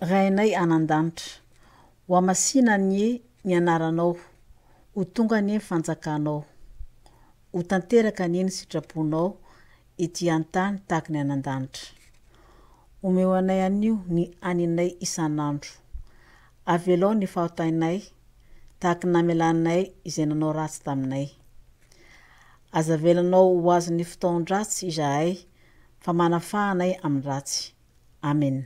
rainay anandanitra ho amasina anye ny anaranao ho tonga anye ny fanjakanao ho tanteraky anie ny sitraponao ity antany taka ny anan-danitra omeo anay anio ny aninay isan'andro avelao ny fahotainay takany namelannay izay nanao ratsy taminay azavelanao ho azon'ny fotaon-dratsy izahay fa manafahanay amin'ny ratsy amen